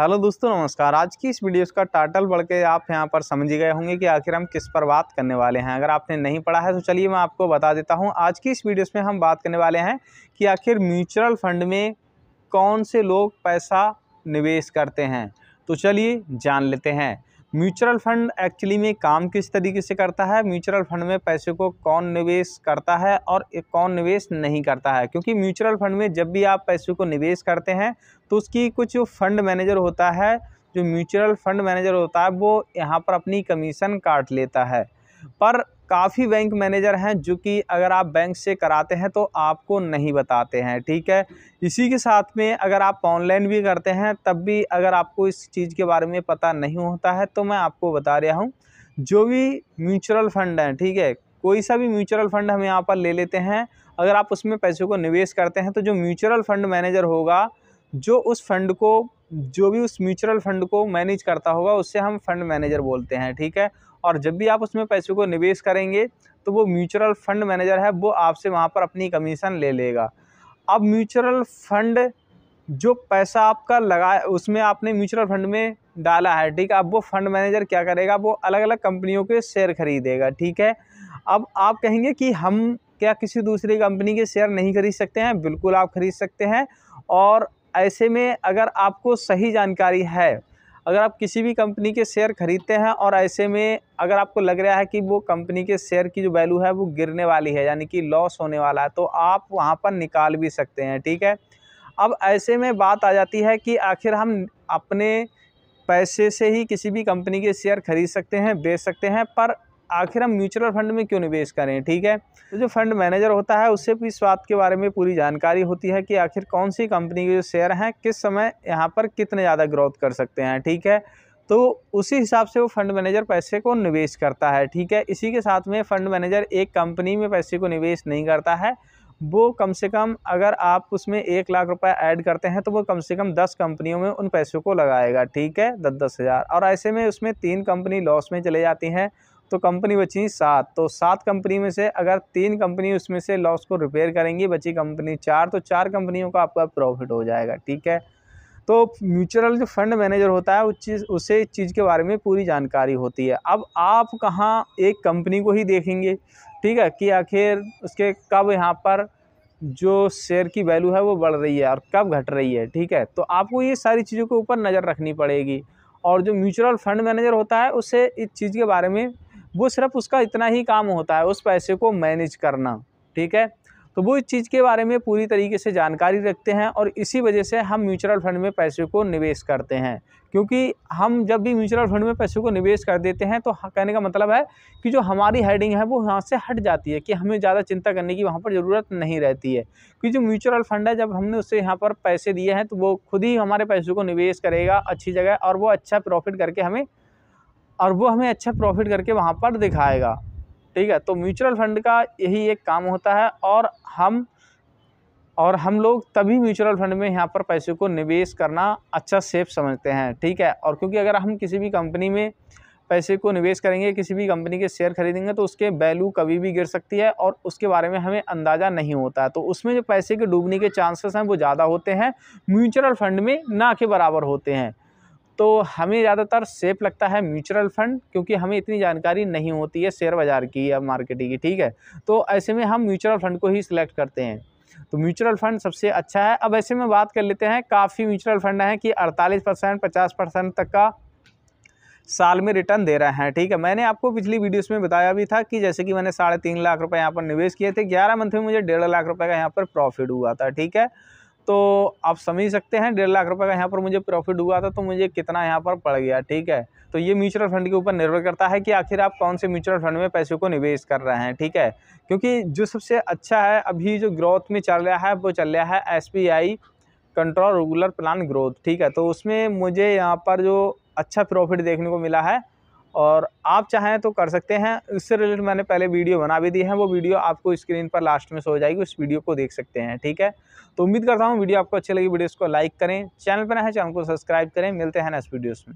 hello दोस्तों नमस्कार आज की इस वीडियोस का टाइटल पढ़ के आप यहाँ पर समझ गए होंगे कि आखिर हम किस पर बात करने वाले हैं अगर आपने नहीं पढ़ा है तो चलिए मैं आपको बता देता हूँ आज की इस वीडियोस में हम बात करने वाले हैं कि आखिर म्यूचुअल फंड में कौन से लोग पैसा निवेश करते हैं तो चलिए जान लेते हैं म्यूचुअल फंड एक्चुअली में काम किस तरीके से करता है म्यूचुअल फंड में पैसे को कौन निवेश करता है और कौन निवेश नहीं करता है क्योंकि म्यूचुअल फंड में जब भी आप पैसे को निवेश करते हैं तो उसकी कुछ फंड मैनेजर होता है जो म्यूचुअल फंड मैनेजर होता है वो यहाँ पर अपनी कमीशन काट लेता है पर काफ़ी बैंक मैनेजर हैं जो कि अगर आप बैंक से कराते हैं तो आपको नहीं बताते हैं ठीक है इसी के साथ में अगर आप ऑनलाइन भी करते हैं तब भी अगर आपको इस चीज़ के बारे में पता नहीं होता है तो मैं आपको बता रहा हूँ जो भी म्यूचुअल फंड हैं ठीक है कोई सा भी म्यूचुअल फंड हम यहाँ पर ले लेते हैं अगर आप उसमें पैसे को निवेश करते हैं तो जो म्यूचुअल फंड मैनेजर होगा जो उस फंड को जो भी उस म्यूचुअल फंड को मैनेज करता होगा उससे हम फंड मैनेजर बोलते हैं ठीक है और जब भी आप उसमें पैसे को निवेश करेंगे तो वो म्यूचुअल फंड मैनेजर है वो आपसे वहाँ पर अपनी कमीशन ले लेगा अब म्यूचुअल फंड जो पैसा आपका लगा उसमें आपने म्यूचुअल फंड में डाला है ठीक है अब वो फंड मैनेजर क्या करेगा वो अलग अलग कंपनियों के शेयर खरीदेगा ठीक है अब आप कहेंगे कि हम क्या किसी दूसरी कंपनी के शेयर नहीं खरीद सकते हैं बिल्कुल आप खरीद सकते हैं और ऐसे में अगर आपको सही जानकारी है अगर आप किसी भी कंपनी के शेयर खरीदते हैं और ऐसे में अगर आपको लग रहा है कि वो कंपनी के शेयर की जो वैल्यू है वो गिरने वाली है यानी कि लॉस होने वाला है तो आप वहाँ पर निकाल भी सकते हैं ठीक है अब ऐसे में बात आ जाती है कि आखिर हम अपने पैसे से ही किसी भी कंपनी के शेयर खरीद सकते हैं बेच सकते हैं पर आखिर हम म्यूचुअल फंड में क्यों निवेश करें ठीक है तो जो फंड मैनेजर होता है उससे भी इस बात के बारे में पूरी जानकारी होती है कि आखिर कौन सी कंपनी के जो शेयर हैं किस समय यहाँ पर कितने ज़्यादा ग्रोथ कर सकते हैं ठीक है तो उसी हिसाब से वो फंड मैनेजर पैसे को निवेश करता है ठीक है इसी के साथ में फंड मैनेजर एक कंपनी में पैसे को निवेश नहीं करता है वो कम से कम अगर आप उसमें एक लाख रुपए ऐड करते हैं तो वो कम से कम दस कंपनियों में उन पैसों को लगाएगा ठीक है दस दस हज़ार और ऐसे में उसमें तीन कंपनी लॉस में चले जाती हैं तो कंपनी बची सात तो सात कंपनी में से अगर तीन कंपनी उसमें से लॉस को रिपेयर करेंगी बची कंपनी चार तो चार कंपनियों का आपका प्रॉफिट हो जाएगा ठीक है तो म्यूचुअल जो फंड मैनेजर होता है उस चीज़ उसे इस चीज़ के बारे में पूरी जानकारी होती है अब आप कहाँ एक कंपनी को ही देखेंगे ठीक है कि आखिर उसके कब यहाँ पर जो शेयर की वैल्यू है वो बढ़ रही है और कब घट रही है ठीक है तो आपको ये सारी चीज़ों के ऊपर नज़र रखनी पड़ेगी और जो म्यूचुअल फंड मैनेजर होता है उसे इस चीज़ के बारे में वो सिर्फ उसका इतना ही काम होता है उस पैसे को मैनेज करना ठीक है तो वो इस चीज़ के बारे में पूरी तरीके से जानकारी रखते हैं और इसी वजह से हम म्यूचुअल फंड में पैसे को निवेश करते हैं क्योंकि हम जब भी म्यूचुअल फंड में पैसे को निवेश कर देते हैं तो कहने का मतलब है कि जो हमारी हेडिंग है वो यहाँ से हट जाती है कि हमें ज़्यादा चिंता करने की वहाँ पर ज़रूरत नहीं रहती है क्योंकि जो म्यूचुअल फंड है जब हमने उससे यहाँ पर पैसे दिए हैं तो वो खुद ही हमारे पैसे को निवेश करेगा अच्छी जगह और वो अच्छा प्रॉफिट करके हमें और वो हमें अच्छा प्रॉफिट करके वहाँ पर दिखाएगा ठीक है तो म्यूचुअल फंड का यही एक काम होता है और हम और हम लोग तभी म्यूचुअल फंड में यहाँ पर पैसे को निवेश करना अच्छा सेफ समझते हैं ठीक है और क्योंकि अगर हम किसी भी कंपनी में पैसे को निवेश करेंगे किसी भी कंपनी के शेयर खरीदेंगे तो उसके वैल्यू कभी भी गिर सकती है और उसके बारे में हमें अंदाज़ा नहीं होता है तो उसमें जो पैसे के डूबने के चांसेस हैं वो ज़्यादा होते हैं म्यूचुअल फंड में ना के बराबर होते हैं तो हमें ज़्यादातर सेफ लगता है म्यूचुअल फंड क्योंकि हमें इतनी जानकारी नहीं होती है शेयर बाज़ार की या मार्केटिंग की ठीक है तो ऐसे में हम म्यूचुअल फंड को ही सिलेक्ट करते हैं तो म्यूचुअल फंड सबसे अच्छा है अब ऐसे में बात कर लेते हैं काफ़ी म्यूचुअल फंड हैं कि 48 परसेंट पचास परसेंट तक का साल में रिटर्न दे रहे हैं ठीक है मैंने आपको पिछली वीडियोस में बताया भी था कि जैसे कि मैंने साढ़े तीन लाख रुपए यहाँ पर निवेश किए थे ग्यारह मंथ में मुझे डेढ़ लाख रुपए का यहाँ पर प्रॉफिट हुआ था ठीक है तो आप समझ सकते हैं डेढ़ लाख रुपए का यहाँ पर मुझे प्रॉफिट हुआ था तो मुझे कितना यहाँ पर पड़ गया ठीक है तो ये म्यूचुअल फंड के ऊपर निर्भर करता है कि आखिर आप कौन से म्यूचुअल फंड में पैसे को निवेश कर रहे हैं ठीक है क्योंकि जो सबसे अच्छा है अभी जो ग्रोथ में चल रहा है वो चल रहा है एस कंट्रोल रेगुलर प्लान ग्रोथ ठीक है तो उसमें मुझे यहाँ पर जो अच्छा प्रॉफिट देखने को मिला है और आप चाहें तो कर सकते हैं इससे रिलेटेड मैंने पहले वीडियो बना भी दी है वो वीडियो आपको स्क्रीन पर लास्ट में सो जाएगी उस वीडियो को देख सकते हैं ठीक है तो उम्मीद करता हूँ वीडियो आपको अच्छी लगी वीडियो इसको लाइक करें चैनल पर है तो चैनल को सब्सक्राइब करें मिलते हैं नेक्स्ट वीडियोज़ में